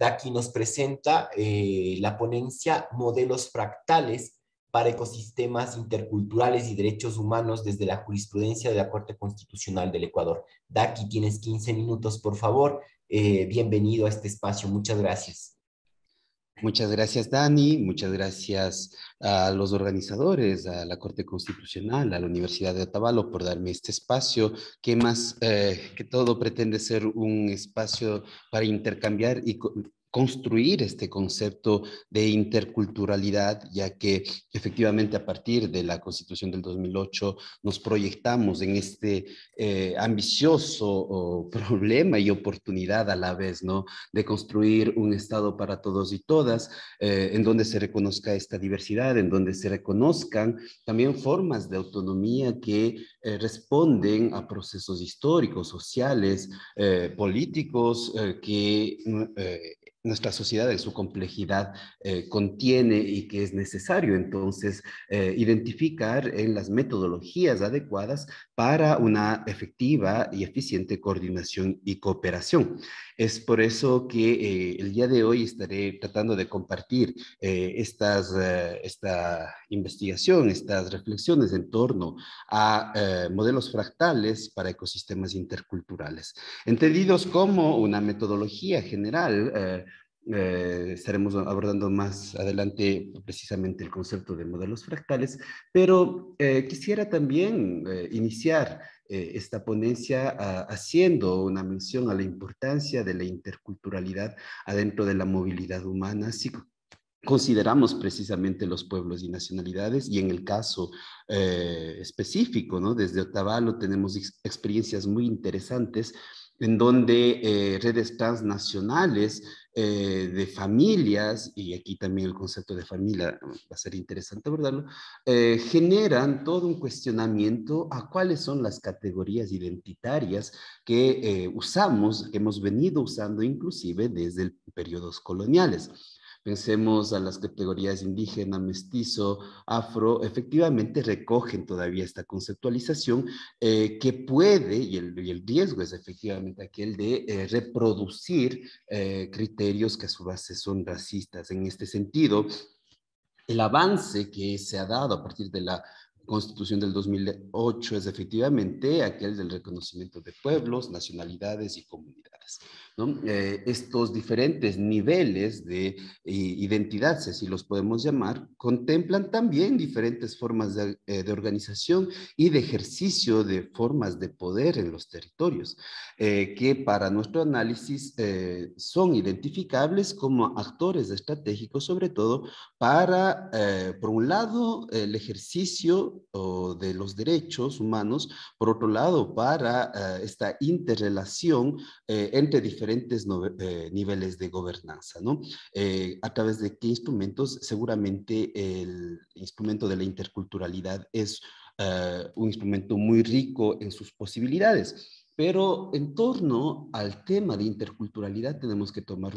Daki nos presenta eh, la ponencia Modelos fractales para ecosistemas interculturales y derechos humanos desde la jurisprudencia de la Corte Constitucional del Ecuador. Daki, tienes 15 minutos, por favor. Eh, bienvenido a este espacio. Muchas gracias. Muchas gracias, Dani. Muchas gracias a los organizadores, a la Corte Constitucional, a la Universidad de Otavalo por darme este espacio, que más eh, que todo pretende ser un espacio para intercambiar y construir este concepto de interculturalidad, ya que efectivamente a partir de la Constitución del 2008 nos proyectamos en este eh, ambicioso oh, problema y oportunidad a la vez, ¿no? De construir un Estado para todos y todas, eh, en donde se reconozca esta diversidad, en donde se reconozcan también formas de autonomía que eh, responden a procesos históricos, sociales, políticos, que nuestra sociedad en su complejidad eh, contiene y que es necesario entonces eh, identificar en eh, las metodologías adecuadas para una efectiva y eficiente coordinación y cooperación. Es por eso que el día de hoy estaré tratando de compartir estas, esta investigación, estas reflexiones en torno a modelos fractales para ecosistemas interculturales, entendidos como una metodología general eh, estaremos abordando más adelante precisamente el concepto de modelos fractales, pero eh, quisiera también eh, iniciar esta ponencia ah, haciendo una mención a la importancia de la interculturalidad adentro de la movilidad humana, si consideramos precisamente los pueblos y nacionalidades y en el caso específico, ¿no? desde Otavalo tenemos experiencias muy interesantes en donde eh, redes transnacionales eh, de familias, y aquí también el concepto de familia mm, va a ser interesante abordarlo, eh, generan todo un cuestionamiento a cuáles son las categorías identitarias que usamos, que hemos venido usando inclusive desde periodos coloniales pensemos a las categorías indígena, mestizo, afro, efectivamente recogen todavía esta conceptualización eh, que puede, y el, riesgo es efectivamente aquel de eh, reproducir eh, criterios que a su base son racistas. En este sentido, el avance que se ha dado a partir de la Constitución del 2008 es efectivamente aquel del reconocimiento de pueblos, nacionalidades y comunidades. Eh, estos diferentes niveles de eh, identidad, si los podemos llamar, contemplan también diferentes formas eh, de, organización y de ejercicio de formas de poder en los territorios, que para nuestro análisis son identificables como actores estratégicos, sobre todo para, por un lado, el ejercicio de los derechos humanos, por otro lado, para esta interrelación eh, diferentes eh, niveles de gobernanza, ¿no? Eh, a través de qué instrumentos, seguramente el instrumento de la interculturalidad es eh, un instrumento muy rico en sus posibilidades. Pero en torno al tema de interculturalidad tenemos que tomar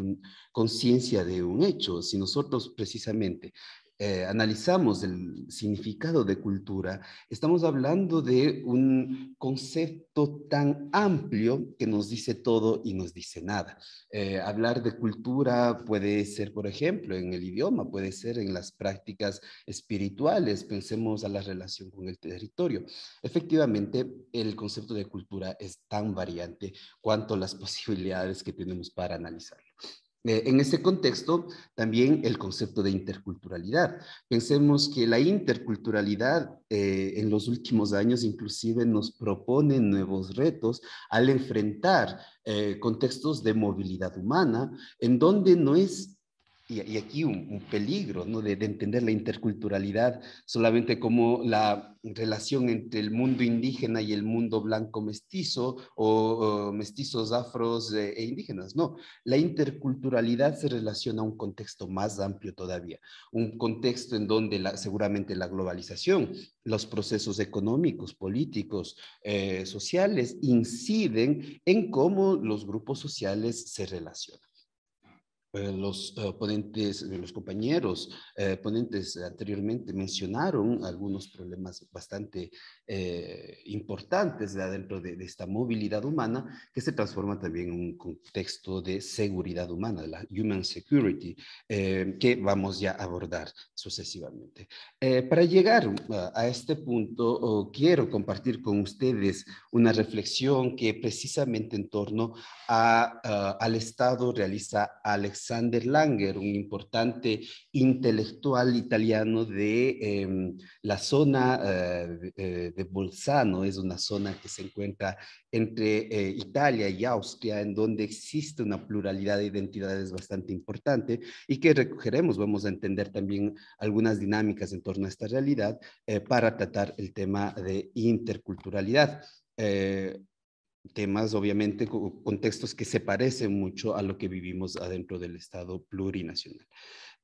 conciencia de un hecho. Si nosotros precisamente eh, analizamos el significado de cultura, estamos hablando de un concepto tan amplio que nos dice todo y nos dice nada. Eh, hablar de cultura puede ser, por ejemplo, en el idioma, puede ser en las prácticas espirituales, pensemos a la relación con el territorio. Efectivamente, el concepto de cultura es tan variante cuanto las posibilidades que tenemos para analizar. Eh, en este contexto, también el concepto de interculturalidad. Pensemos que la interculturalidad eh, en los últimos años inclusive nos propone nuevos retos al enfrentar eh, contextos de movilidad humana, en donde no es y, aquí un, peligro ¿no? de, entender la interculturalidad solamente como la relación entre el mundo indígena y el mundo blanco mestizo o, mestizos afros eh, e, indígenas. No, la interculturalidad se relaciona a un contexto más amplio todavía, un contexto en donde seguramente la globalización, los procesos económicos, políticos, eh, sociales inciden en cómo los grupos sociales se relacionan. Eh, los eh, ponentes, eh, los compañeros ponentes anteriormente mencionaron algunos problemas bastante importantes dentro de, de, esta movilidad humana que se transforma también en un contexto de seguridad humana, la human security, que vamos ya a abordar sucesivamente. para llegar ah, a este punto, oh, quiero compartir con ustedes una reflexión que precisamente en torno a, ah, al Estado realiza Alex Sander Langer, un importante intelectual italiano de em, la zona eh, eh, de Bolzano, es una zona que se encuentra entre eh, Italia y Austria, en donde existe una pluralidad de identidades bastante importante y que recogeremos, vamos a entender también algunas dinámicas en torno a esta realidad para tratar el tema de interculturalidad. Eh, temas, obviamente, contextos que se parecen mucho a lo que vivimos adentro del Estado plurinacional.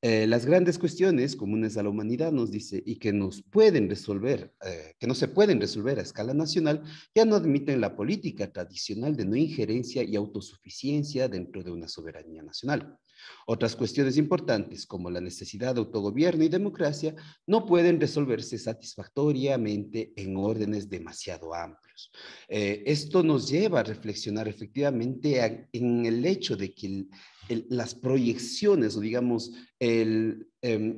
Eh, las grandes cuestiones comunes a la humanidad, nos dice, y que nos pueden resolver, eh, que no se pueden resolver a escala nacional, ya no admiten la política tradicional de no injerencia y autosuficiencia dentro de una soberanía nacional. Otras cuestiones importantes, como la necesidad de autogobierno y democracia, no pueden resolverse satisfactoriamente en órdenes demasiado amplios eh, esto nos lleva a reflexionar efectivamente en el hecho de que las proyecciones o digamos em,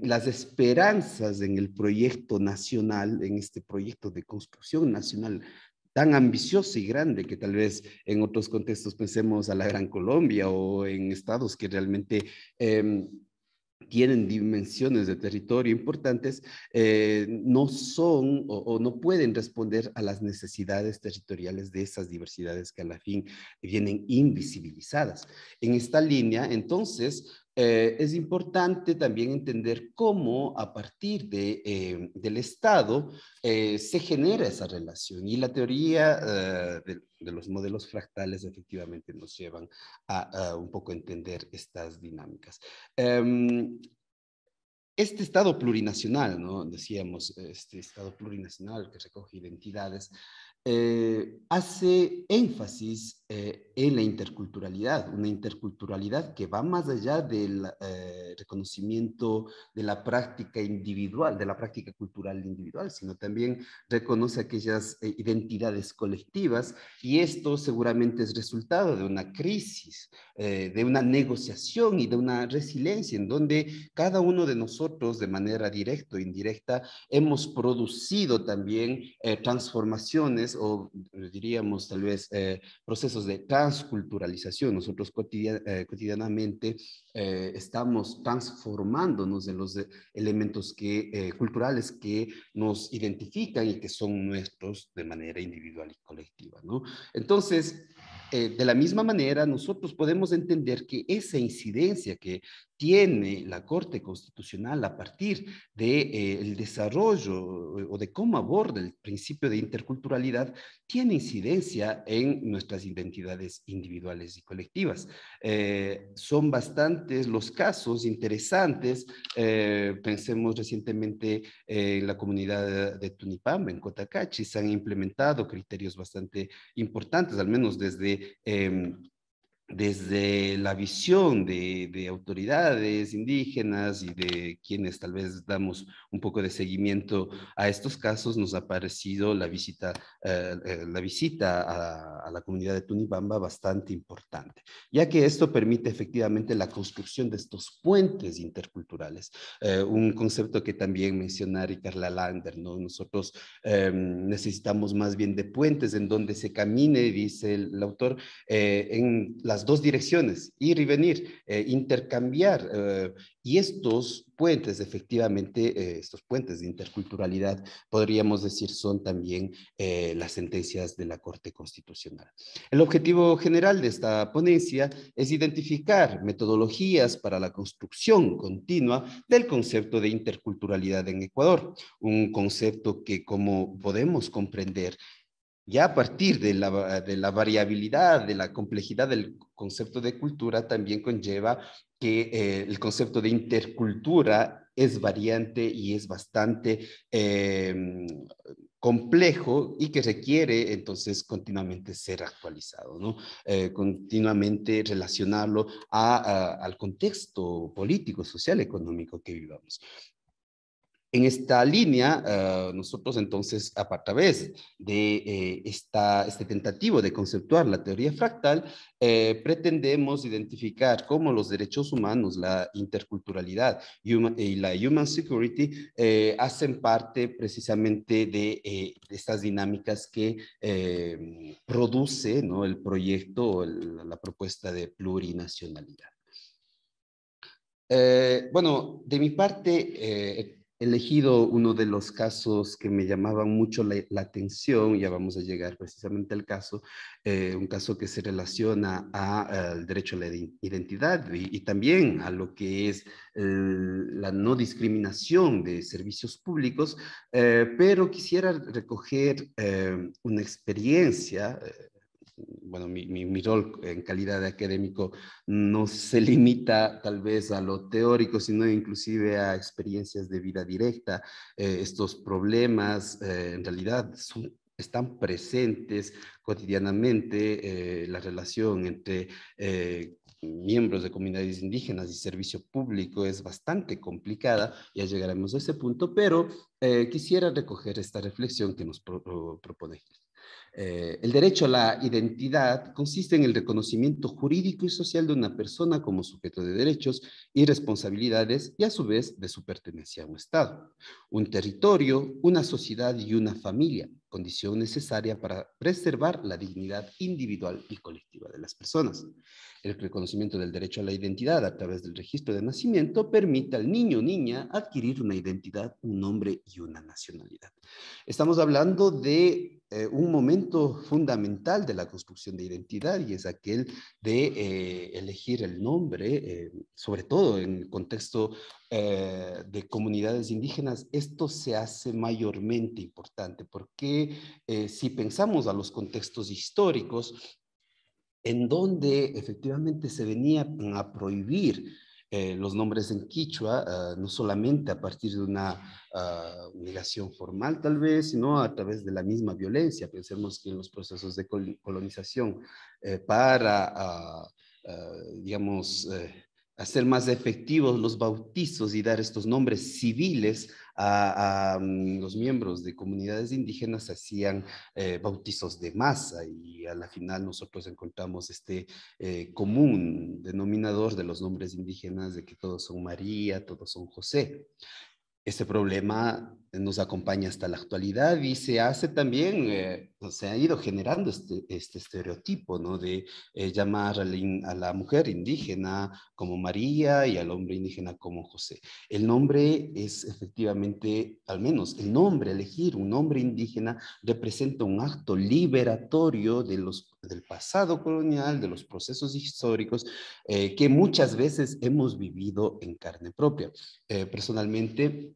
las esperanzas en el proyecto nacional, en este proyecto de construcción nacional tan ambicioso y grande que tal vez en otros contextos pensemos a la Gran Colombia o en estados que realmente... Em, tienen dimensiones de territorio importantes, eh, no son o, o, no pueden responder a las necesidades territoriales de esas diversidades que a la fin vienen invisibilizadas. En esta línea, entonces, eh, es importante también entender cómo a partir eh, del Estado eh, se genera esa relación y la teoría de, los modelos fractales efectivamente nos llevan a, un poco entender estas dinámicas. Em, este Estado plurinacional, decíamos, este Estado plurinacional que recoge identidades, hace énfasis eh, en la interculturalidad, una interculturalidad que va más allá del eh, reconocimiento de la práctica individual, de la práctica cultural individual, sino también reconoce aquellas eh, identidades colectivas y esto seguramente es resultado de una crisis, de una negociación y de una resiliencia en donde cada uno de nosotros de manera directa o indirecta hemos producido también transformaciones o diríamos tal vez procesos de transculturalización. Nosotros eh, cotidianamente eh, estamos transformándonos en los elementos que, eh, culturales que nos identifican y que son nuestros de manera individual y colectiva. Entonces, de la misma manera, nosotros podemos entender que esa incidencia que tiene la Corte Constitucional a partir del de, eh, el desarrollo eh, o de cómo aborda el principio de interculturalidad, tiene incidencia en nuestras identidades individuales y colectivas. Eh, son bastantes los casos interesantes, pensemos recientemente en la comunidad de Tunipamba, en Cotacachi, se han implementado criterios bastante importantes, al menos desde em, desde la visión de, autoridades indígenas y de quienes tal vez damos un poco de seguimiento a estos casos, nos ha parecido la visita, eh, eh, la visita a, la comunidad de Tunibamba bastante importante, ya que esto permite efectivamente la construcción de estos puentes interculturales, eh, un concepto que también menciona Ricardo Lander, nosotros necesitamos más bien de puentes en donde se camine, dice el, autor, en las dos direcciones, ir y venir, eh, intercambiar. Eh, y estos puentes, efectivamente, eh, estos puentes de interculturalidad, podríamos decir, son también las sentencias de la Corte Constitucional. El objetivo general de esta ponencia es identificar metodologías para la construcción continua del concepto de interculturalidad en Ecuador, un concepto que, como podemos comprender, ya a partir de la, de la, variabilidad, de la complejidad del concepto de cultura también conlleva que eh, el concepto de intercultura es variante y es bastante em, complejo y que requiere entonces continuamente ser actualizado, ¿no? Eh, continuamente relacionarlo al contexto político, social, económico que vivamos. En esta línea, eh, nosotros entonces, a través de eh, este tentativo de conceptuar la teoría fractal, eh, pretendemos identificar cómo los derechos humanos, la interculturalidad y la human security hacen parte precisamente de, estas dinámicas que produce el proyecto o la propuesta de plurinacionalidad. bueno, de mi parte, elegido uno de los casos que me llamaban mucho la, atención, ya vamos a llegar precisamente al caso, eh, un caso que se relaciona al derecho a la identidad y, también a lo que es la no discriminación de servicios públicos, eh, pero quisiera recoger eh, una experiencia bueno, mi, rol en calidad de académico no se limita tal vez a lo teórico, sino inclusive a experiencias de vida directa. Eh, estos problemas eh, en realidad están presentes cotidianamente eh, la relación entre miembros de comunidades indígenas y servicio público es bastante complicada, ya llegaremos a ese punto, pero quisiera recoger esta reflexión que nos propone propone. Eh, el derecho a la identidad consiste en el reconocimiento jurídico y social de una persona como sujeto de derechos y responsabilidades y a su vez de su pertenencia a un Estado, un territorio, una sociedad y una familia condición necesaria para preservar la dignidad individual y colectiva de las personas. El reconocimiento del derecho a la identidad a través del registro de nacimiento permite al niño o niña adquirir una identidad, un nombre y una nacionalidad. Estamos hablando de eh, un momento fundamental de la construcción de identidad y es aquel de eh, elegir el nombre, eh, sobre todo en el contexto de comunidades indígenas. Esto se hace mayormente importante porque eh, si pensamos a los contextos históricos, en donde efectivamente se venía a prohibir eh, los nombres en quichua, ah, no solamente a partir de una ah, negación formal tal vez, sino a través de la misma violencia. Pensemos que en los procesos de colonización eh, para, ah, digamos, hacer más efectivos los bautizos y dar estos nombres civiles a, mm, los miembros de comunidades indígenas hacían eh, bautizos de masa y a la final nosotros pues, encontramos este eh, común denominador de los nombres indígenas de que todos son María, todos son José. Este problema nos acompaña hasta la actualidad y se hace también, eh, pues, se ha ido generando este, este estereotipo, ¿no? De eh, llamar a la, a la, mujer indígena como María y al hombre indígena como José. El nombre es efectivamente, al menos el nombre, elegir un nombre indígena representa un acto liberatorio de los del pasado colonial, de los procesos históricos eh, que muchas veces hemos vivido en carne propia. Eh, personalmente,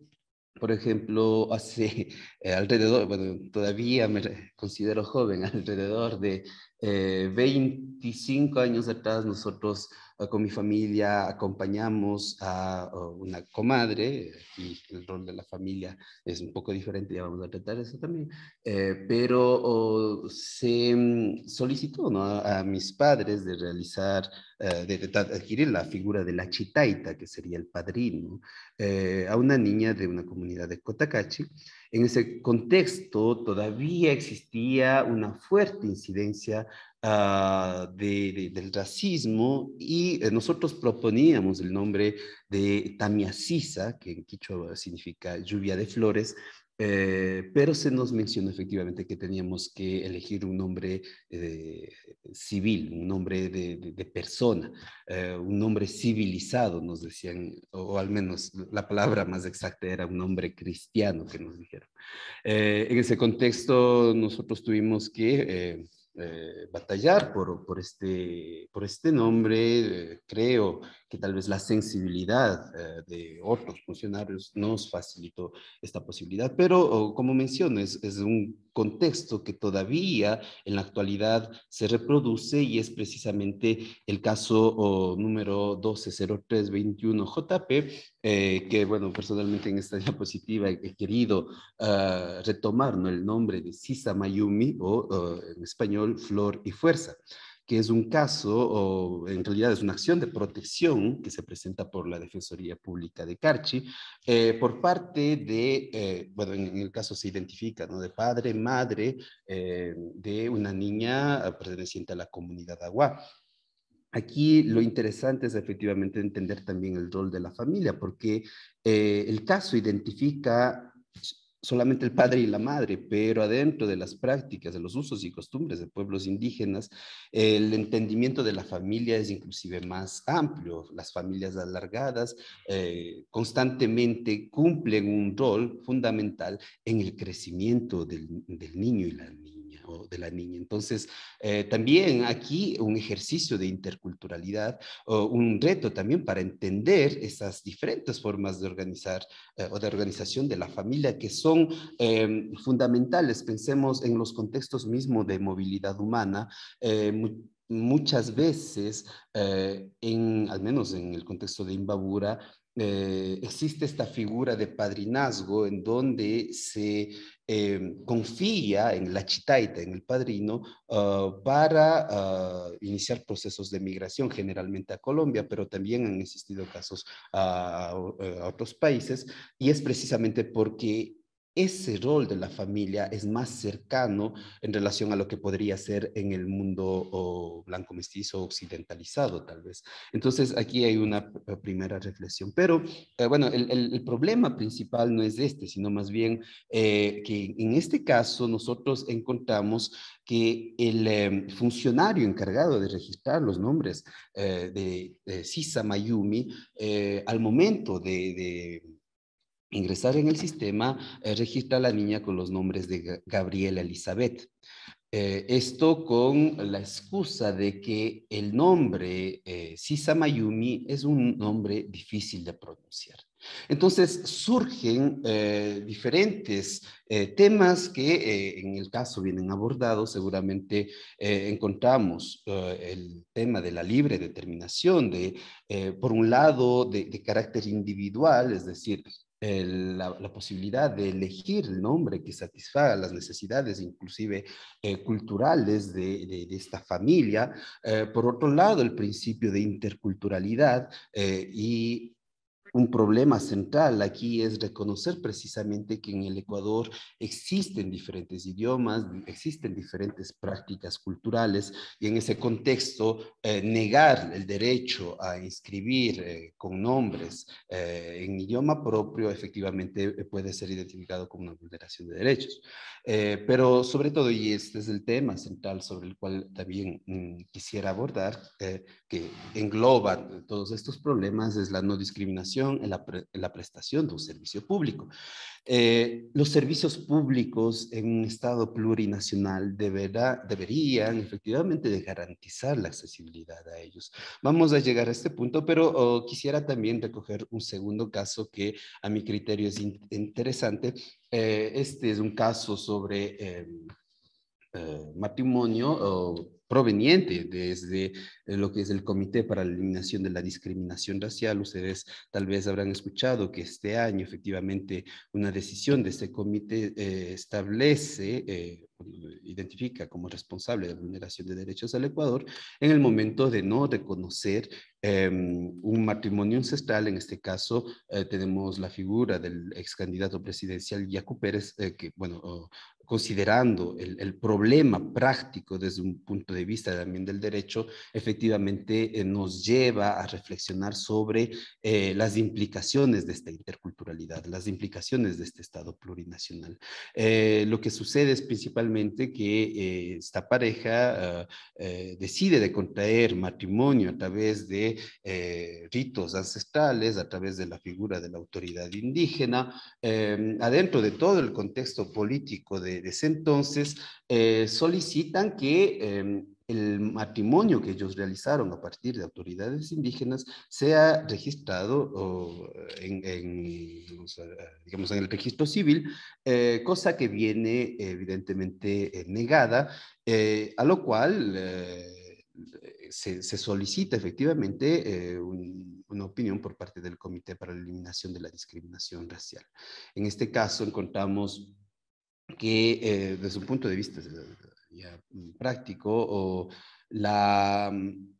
por ejemplo, hace eh, alrededor, bueno, todavía me considero joven, alrededor de eh, 25 años atrás nosotros eh, con mi familia acompañamos a, una comadre, y el rol de la familia es un poco diferente, ya vamos a tratar eso también, eh, pero oh, se mm, solicitó a, mis padres de realizar, eh, de, de, adquirir la figura de la chitaita, que sería el padrino, a una niña de una comunidad de Cotacachi. En ese contexto todavía existía una fuerte incidencia ah, del racismo y eh, nosotros proponíamos el nombre de Tamiasisa, que en quichua significa lluvia de flores, eh, pero se nos mencionó efectivamente que teníamos que elegir un nombre eh, civil, un nombre de, persona, eh, un nombre civilizado, nos decían, o, al menos la palabra más exacta era un nombre cristiano que nos dijeron. en ese contexto nosotros tuvimos que... batallar por, por, este, por este nombre, creo tal vez la sensibilidad eh, de otros funcionarios nos facilitó esta posibilidad. Pero, oh, como menciono, es, un contexto que todavía en la actualidad se reproduce y es precisamente el caso oh, número 120321JP, eh, que, bueno, personalmente en esta diapositiva he, querido ah, retomar el nombre de Sisa Mayumi o oh, en español Flor y Fuerza que es un caso, o en realidad es una acción de protección que se presenta por la Defensoría Pública de Carchi, eh, por parte de, eh, bueno, en, el caso se identifica, ¿no? De padre, madre eh, de una niña ah, perteneciente a la comunidad agua. Aquí lo interesante es efectivamente entender también el rol de la familia, porque el caso identifica solamente el padre y la madre, pero adentro de las prácticas, de los usos y costumbres de pueblos indígenas, el entendimiento de la familia es inclusive más amplio. Las familias alargadas eh, constantemente cumplen un rol fundamental en el crecimiento del niño y la niña de la niña. Entonces, eh, también aquí un ejercicio de interculturalidad, o un reto también para entender esas diferentes formas de organizar eh, o de organización de la familia que son em, fundamentales. Pensemos en los contextos mismos de movilidad humana eh, muchas veces, en, al menos en el contexto de Imbabura, eh, existe esta figura de padrinazgo en donde se eh, confía en la chitaita, en el padrino, ah, para ah, iniciar procesos de migración, generalmente a Colombia, pero también han existido casos a, otros países, y es precisamente porque ese rol de la familia es más cercano en relación a lo que podría ser en el mundo blanco mestizo occidentalizado, tal vez. Entonces, aquí hay una eh, primera reflexión. Pero, eh, bueno, el, problema principal no es este, sino más bien eh, que en este caso nosotros encontramos que el em, funcionario encargado de registrar los nombres de, Sisa Mayumi, al momento de ingresar en el sistema, eh, registra la niña con los nombres de Gabriela Elizabeth. Eh, esto con la excusa de que el nombre eh, Sisa Mayumi es un nombre difícil de pronunciar. Entonces surgen diferentes temas que en el caso vienen abordados. Seguramente encontramos el tema de la libre determinación, de, por un lado, de, de, carácter individual, es decir, la, posibilidad de elegir el nombre que satisfaga las necesidades inclusive eh, culturales de, esta familia. Eh, por otro lado, el principio de interculturalidad eh, y un problema central aquí es reconocer precisamente que en el Ecuador existen diferentes idiomas, existen diferentes prácticas culturales y en ese contexto eh, negar el derecho a inscribir eh, con nombres eh, en idioma propio efectivamente puede ser identificado como una vulneración de derechos. pero sobre todo, y este es el tema central sobre el cual también mm, quisiera abordar, engloba todos estos problemas es la no discriminación en la, prestación de un servicio público. Eh, los servicios públicos en un Estado plurinacional deberían efectivamente de garantizar la accesibilidad a ellos. Vamos a llegar a este punto, pero oh, quisiera también recoger un segundo caso que a mi criterio es interesante. Eh, este es un caso sobre... Em, eh, matrimonio proveniente desde eh, lo que es el Comité para la Eliminación de la Discriminación Racial. Ustedes tal vez habrán escuchado que este año efectivamente una decisión de este comité eh, establece, eh, identifica como responsable de la vulneración de derechos al Ecuador en el momento de no reconocer em, un matrimonio ancestral. En este caso tenemos la figura del ex candidato presidencial Yacu Pérez, que bueno, considerando el, problema práctico desde un punto de vista también del derecho, efectivamente eh, nos lleva a reflexionar sobre eh, las implicaciones de esta interculturalidad, las implicaciones de este Estado plurinacional. Eh, lo que sucede es principalmente que esta pareja ah, decide de contraer matrimonio a través de ritos ancestrales, a través de la figura de la autoridad indígena, adentro de todo el contexto político de desde, entonces eh, solicitan que em, el matrimonio que ellos realizaron a partir de autoridades indígenas sea registrado en, digamos, en el registro civil, eh, cosa que viene evidentemente eh, negada, a lo cual... Se, solicita efectivamente una opinión por parte del Comité para la Eliminación de la Discriminación Racial. En este caso encontramos que eh, desde un punto de vista mm, práctico, o la mm,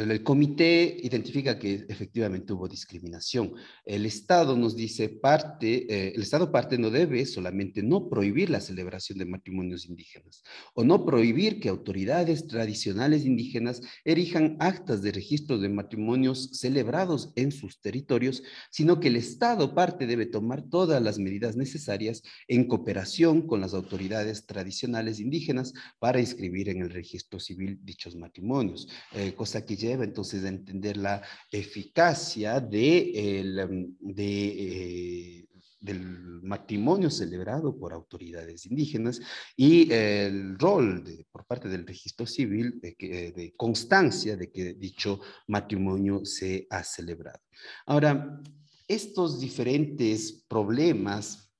el, comité identifica que efectivamente hubo discriminación. El Estado nos dice parte, eh, el Estado parte no debe solamente no prohibir la celebración de matrimonios indígenas o no prohibir que autoridades tradicionales indígenas erijan actas de registro de matrimonios celebrados en sus territorios, sino que el Estado parte debe tomar todas las medidas necesarias en cooperación con las autoridades tradicionales indígenas para inscribir en el registro civil dichos matrimonios, eh, cosa que lleva entonces a entender la eficacia de, el, de, eh, del matrimonio celebrado por autoridades indígenas y el rol por parte del registro civil de, constancia de que dicho matrimonio se ha celebrado. Ahora, estos diferentes problemas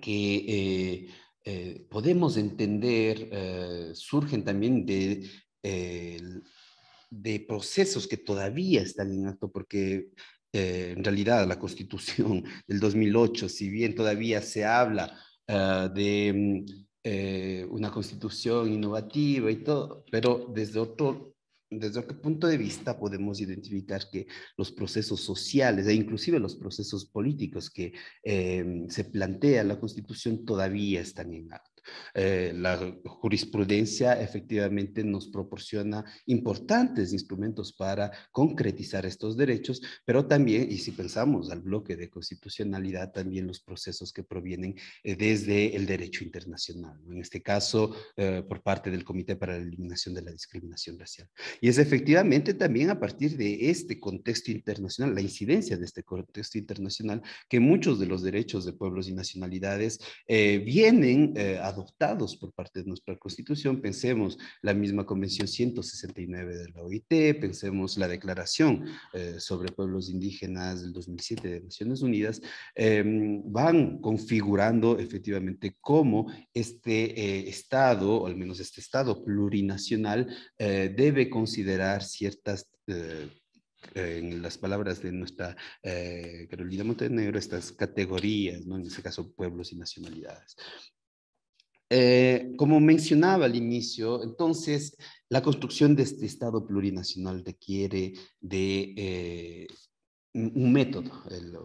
que eh, eh, podemos entender surgen también de de procesos que todavía están en acto, porque eh, en realidad la constitución del 2008, si bien todavía se habla ah, de mm, eh, una constitución innovativa y todo, pero desde otro, desde punto de vista podemos identificar que los procesos sociales e inclusive los procesos políticos que em, se plantea la constitución todavía están en acto. Eh, la jurisprudencia efectivamente nos proporciona importantes instrumentos para concretizar estos derechos, pero también, y si pensamos al bloque de constitucionalidad, también los procesos que provienen eh, desde el derecho internacional, en este caso eh, por parte del Comité para la Eliminación de la Discriminación Racial. Y es efectivamente también a partir de este contexto internacional, la incidencia de este contexto internacional, que muchos de los derechos de pueblos y nacionalidades vienen a adoptados por parte de nuestra Constitución. Pensemos la misma Convención 169 de la OIT, pensemos la Declaración eh, sobre Pueblos Indígenas del 2007 de Naciones Unidas, em, van configurando efectivamente cómo este eh, Estado, o al menos este Estado plurinacional, eh, debe considerar ciertas en las palabras de nuestra Carolina Montenegro, estas categorías, ¿no? en este caso pueblos y nacionalidades. Eh, como mencionaba al inicio, entonces la construcción de este Estado plurinacional requiere de eh, un método, el,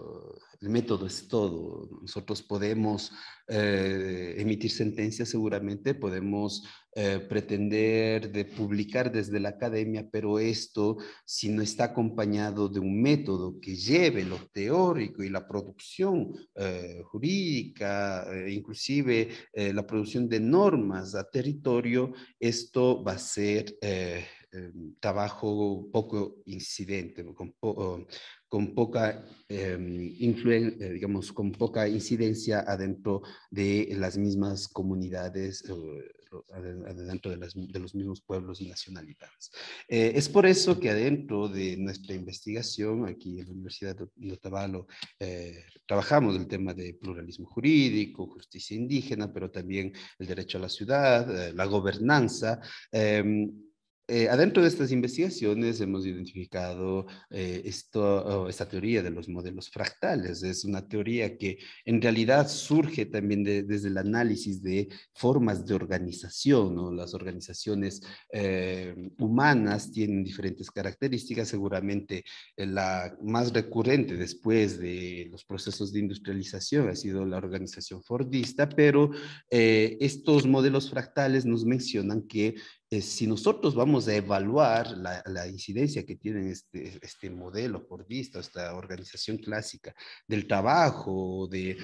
método es todo. Nosotros podemos eh, emitir sentencias seguramente, podemos eh, pretender de publicar desde la academia, pero esto, si no está acompañado de un método que lleve lo teórico y la producción eh, jurídica, inclusive la producción de normas a territorio, esto va a ser em, trabajo poco incidente, con, con poca, em, eh, digamos, con poca incidencia adentro de las mismas comunidades, adentro de, los mismos pueblos y nacionalidades. Eh, es por eso que adentro de nuestra investigación, aquí en la Universidad de Otavalo, eh, trabajamos el tema de pluralismo jurídico, justicia indígena, pero también el derecho a la ciudad, eh, la gobernanza em, eh, adentro de estas investigaciones hemos identificado eh, esta teoría de los modelos fractales. Es una teoría que en realidad surge también desde el análisis de formas de organización. Las organizaciones eh, humanas tienen diferentes características. Seguramente la más recurrente después de los procesos de industrialización ha sido la organización fordista, pero estos modelos fractales nos mencionan que eh, si nosotros vamos a evaluar la, incidencia que tiene este, este modelo vista, esta organización clásica del trabajo, de,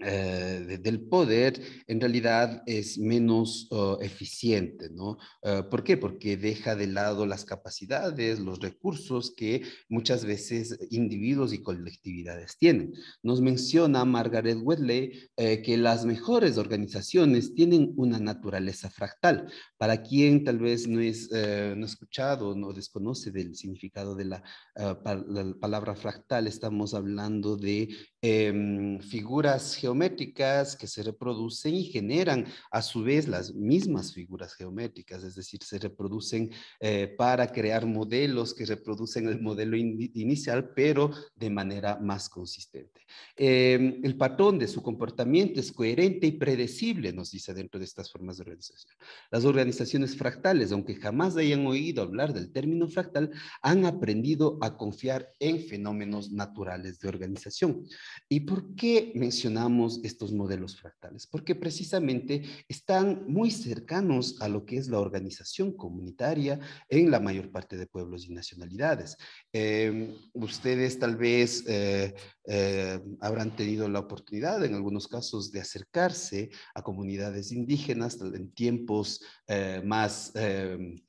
eh, del poder en realidad es menos oh, eficiente, ¿no? Eh, ¿Por qué? Porque deja de lado las capacidades, los recursos que muchas veces individuos y colectividades tienen. Nos menciona Margaret Wedley eh, que las mejores organizaciones tienen una naturaleza fractal. Para quien tal vez no, es, no ha escuchado, no desconoce del significado de la, la palabra fractal, estamos hablando de em, figuras geométricas que se reproducen y generan a su vez las mismas figuras geométricas, es decir, se reproducen eh, para crear modelos que reproducen el modelo inicial, pero de manera más consistente. Em, el patrón de su comportamiento es coherente y predecible, nos dice dentro de estas formas de organización. Las organizaciones fractales, aunque jamás hayan oído hablar del término fractal, han aprendido a confiar en fenómenos naturales de organización. ¿Y por qué mencionamos estos modelos fractales? Porque precisamente están muy cercanos a lo que es la organización comunitaria en la mayor parte de pueblos y nacionalidades. Em, ustedes tal vez eh, eh, habrán tenido la oportunidad en algunos casos de acercarse a comunidades indígenas en tiempos eh, más... Em,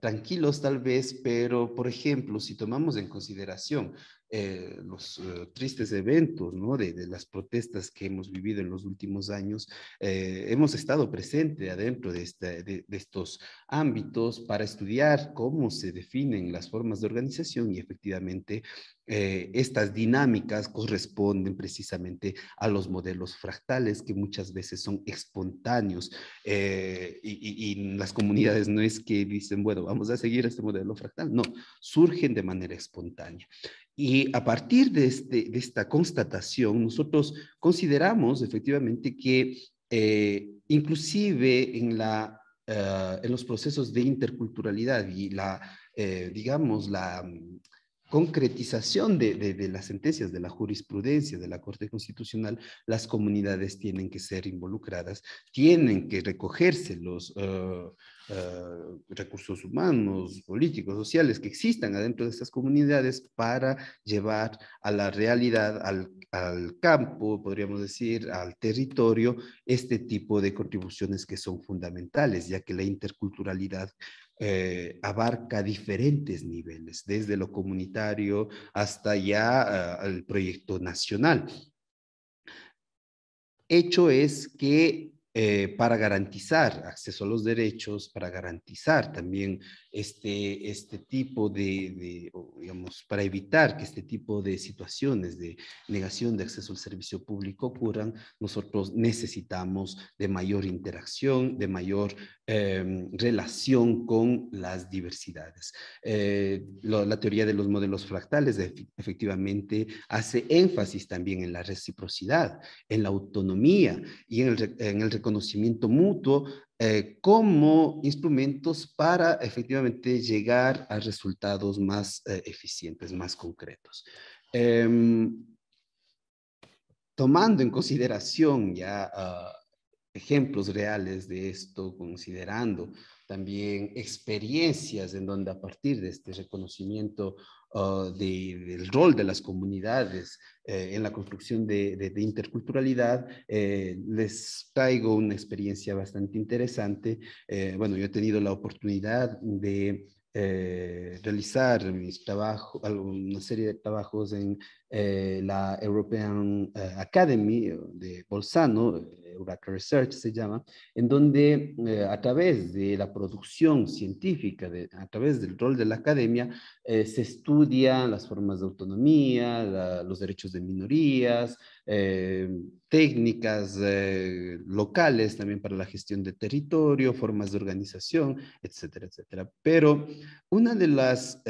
tranquilos tal vez, pero por ejemplo, si tomamos en consideración eh, los eh, tristes eventos, ¿no? De, las protestas que hemos vivido en los últimos años, eh, hemos estado presente adentro este, de, de, estos ámbitos para estudiar cómo se definen las formas de organización y efectivamente estas dinámicas corresponden precisamente a los modelos fractales que muchas veces son espontáneos y, y las comunidades no es que dicen, bueno, vamos a seguir este modelo fractal, no, surgen de manera espontánea. Y a partir de, este, de esta constatación, nosotros consideramos efectivamente que eh, inclusive en, la, eh, en los procesos de interculturalidad y la, eh, digamos, la, concretización de, las sentencias, de la jurisprudencia de la Corte Constitucional, las comunidades tienen que ser involucradas, tienen que recogerse los eh, eh, recursos humanos, políticos, sociales que existan adentro de estas comunidades para llevar a la realidad, al, al campo, podríamos decir, al territorio, este tipo de contribuciones que son fundamentales, ya que la interculturalidad eh, abarca diferentes niveles, desde lo comunitario hasta ya el eh, proyecto nacional. Hecho es que eh, para garantizar acceso a los derechos, para garantizar también este, este tipo de, de, digamos, para evitar que este tipo de situaciones de negación de acceso al servicio público ocurran, nosotros necesitamos de mayor interacción, de mayor Em, relación con las diversidades. Eh, la teoría de los modelos fractales efectivamente hace énfasis también en la reciprocidad, en la autonomía y en el, reconocimiento mutuo eh, como instrumentos para efectivamente llegar a resultados más eh, eficientes, más concretos em, tomando en consideración ya ah, ejemplos reales de esto, considerando también experiencias en donde a partir de este reconocimiento ah, del rol de las comunidades eh, en la construcción de, interculturalidad, eh, les traigo una experiencia bastante interesante. Eh, bueno, yo he tenido la oportunidad de realizar mis trabajos, una serie de trabajos en la European Academy de Bolzano, Research se llama, en donde eh, a través de la producción científica, a través del rol de la academia, eh, se estudian las formas de autonomía, los derechos de minorías, eh, técnicas locales también para la gestión de territorio, formas de organización, etcétera, etcétera. Pero una de las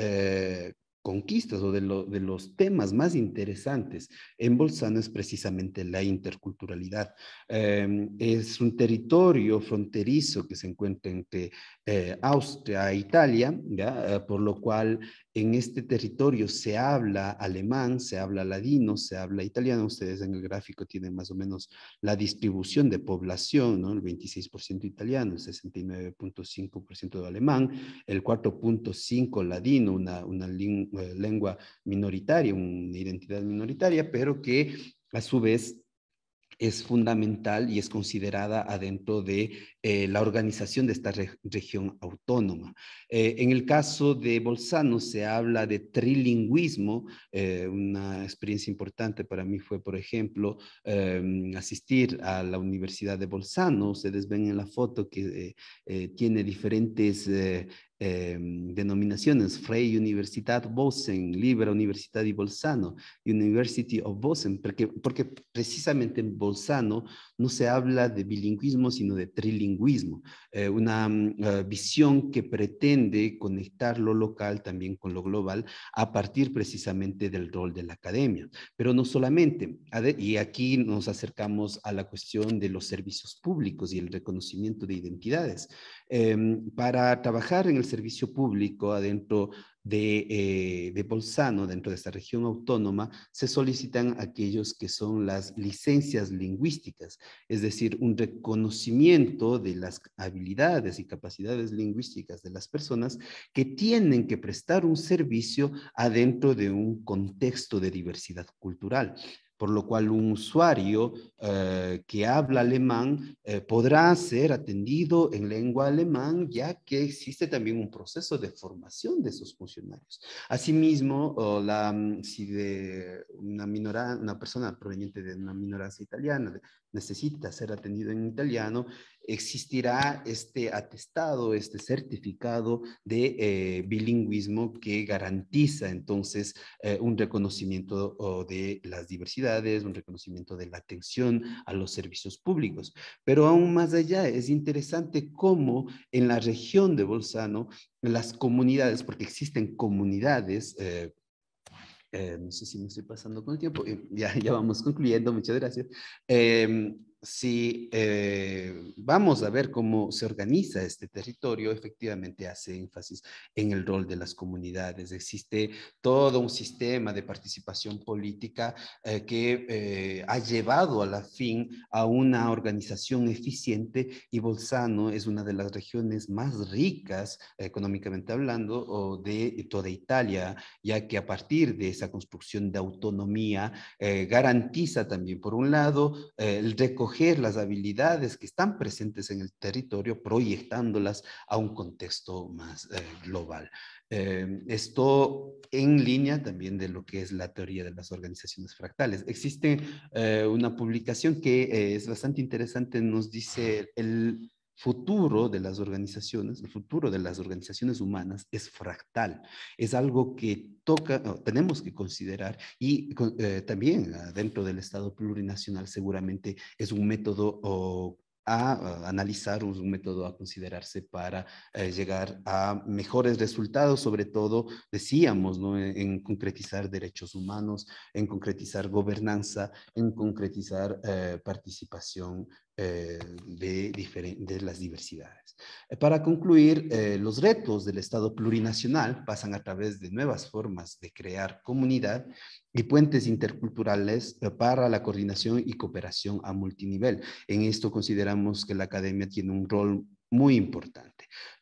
conquistas o de, los temas más interesantes en Bolzano es precisamente la interculturalidad. Em, es un territorio fronterizo que se encuentra entre eh, Austria e Italia, eh, por lo cual en este territorio se habla alemán, se habla ladino, se habla italiano. Ustedes en el gráfico tienen más o menos la distribución de población, El 26% italiano, el 69.5% de alemán, el 4.5% ladino, una, una eh, lengua minoritaria, una identidad minoritaria, pero que a su vez es fundamental y es considerada adentro de eh, la organización de esta región autónoma. Eh, en el caso de Bolzano se habla de trilingüismo, eh, una experiencia importante para mí fue, por ejemplo, em, asistir a la Universidad de Bolzano, ustedes ven en la foto que tiene diferentes Em, denominaciones, Frey Universität Bosen, Libera Università di Bolzano, University of Bosen, porque, porque precisamente en Bolzano no se habla de bilingüismo, sino de trilingüismo, eh, una mm, eh, visión que pretende conectar lo local también con lo global a partir precisamente del rol de la academia. Pero no solamente, y aquí nos acercamos a la cuestión de los servicios públicos y el reconocimiento de identidades. Em, para trabajar en el servicio público adentro de, eh, de, Bolzano, dentro de esta región autónoma, se solicitan aquellos que son las licencias lingüísticas, es decir, un reconocimiento de las habilidades y capacidades lingüísticas de las personas que tienen que prestar un servicio adentro de un contexto de diversidad cultural por lo cual un usuario eh, que habla alemán eh, podrá ser atendido en lengua alemán, ya que existe también un proceso de formación de esos funcionarios. Asimismo, la, mm, si una, minora, una persona proveniente de una minoranza italiana necesita ser atendido en italiano, existirá este atestado, este certificado de eh, bilingüismo que garantiza entonces eh, un reconocimiento de las diversidades, un reconocimiento de la atención a los servicios públicos. Pero aún más allá, es interesante cómo en la región de Bolzano las comunidades, porque existen comunidades, eh, no sé si me estoy pasando con el tiempo, ya, ya vamos concluyendo, muchas gracias. Em, si eh, vamos a ver cómo se organiza este territorio, efectivamente hace énfasis en el rol de las comunidades. Existe todo un sistema de participación política eh, que eh, ha llevado a la fin a una organización eficiente y Bolzano es una de las regiones más ricas, económicamente hablando, o de toda Italia, ya que a partir de esa construcción de autonomía garantiza también, por un lado, el recogimiento las habilidades que están presentes en el territorio, proyectándolas a un contexto más eh, global. Em, esto en línea también de lo que es la teoría de las organizaciones fractales. Existe eh, una publicación que eh, es bastante interesante, nos dice el futuro de las organizaciones, el futuro de las organizaciones humanas es fractal, es algo que toca, tenemos que considerar y eh, también dentro del Estado plurinacional seguramente es un método a, analizar, un método a considerarse para eh, llegar a mejores resultados, sobre todo, decíamos, ¿no? E, en, concretizar derechos humanos, en concretizar gobernanza, en concretizar eh, participación eh, de, las diversidades. Eh, para concluir, eh, los retos del Estado plurinacional pasan a través de nuevas formas de crear comunidad y puentes interculturales para la coordinación y cooperación a multinivel. En esto consideramos que la academia tiene un rol muy importante.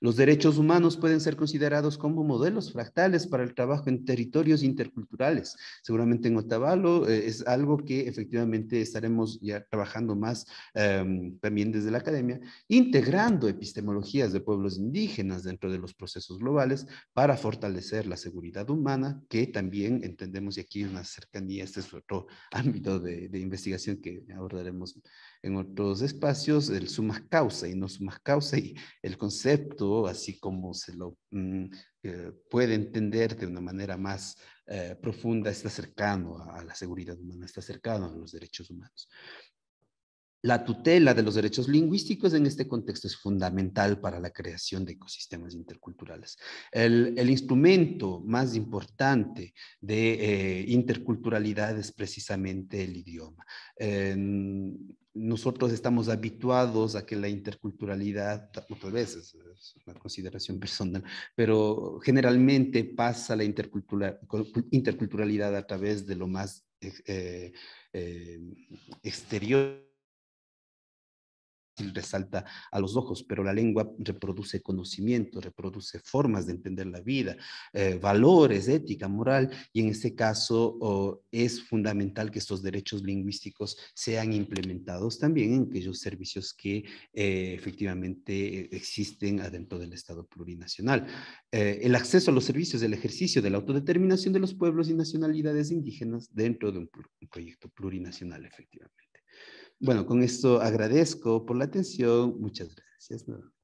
Los derechos humanos pueden ser considerados como modelos fractales para el trabajo en territorios interculturales. Seguramente en Otavalo eh, es algo que efectivamente estaremos ya trabajando más em, también desde la academia, integrando epistemologías de pueblos indígenas dentro de los procesos globales para fortalecer la seguridad humana, que también entendemos y aquí en la cercanía, este es otro ámbito de, de investigación que abordaremos en otros espacios, el suma causa y no sumas causa y el concepto, así como se lo mm, eh, puede entender de una manera más eh, profunda, está cercano a, la seguridad humana, está cercano a los derechos humanos. La tutela de los derechos lingüísticos en este contexto es fundamental para la creación de ecosistemas interculturales. El, el instrumento más importante de eh, interculturalidad es precisamente el idioma nosotros estamos habituados a que la interculturalidad, otra vez es una consideración personal, pero generalmente pasa la interculturalidad a través de lo más eh, eh, exterior resalta a los ojos, pero la lengua reproduce conocimiento, reproduce formas de entender la vida, eh, valores, ética, moral, y en este caso oh, es fundamental que estos derechos lingüísticos sean implementados también en aquellos servicios que eh, efectivamente e-, existen adentro del Estado plurinacional. Eh, el acceso a los servicios, del ejercicio de la autodeterminación de los pueblos y nacionalidades indígenas dentro de un proyecto plurinacional, efectivamente. Bueno, con esto agradezco por la atención. Muchas gracias.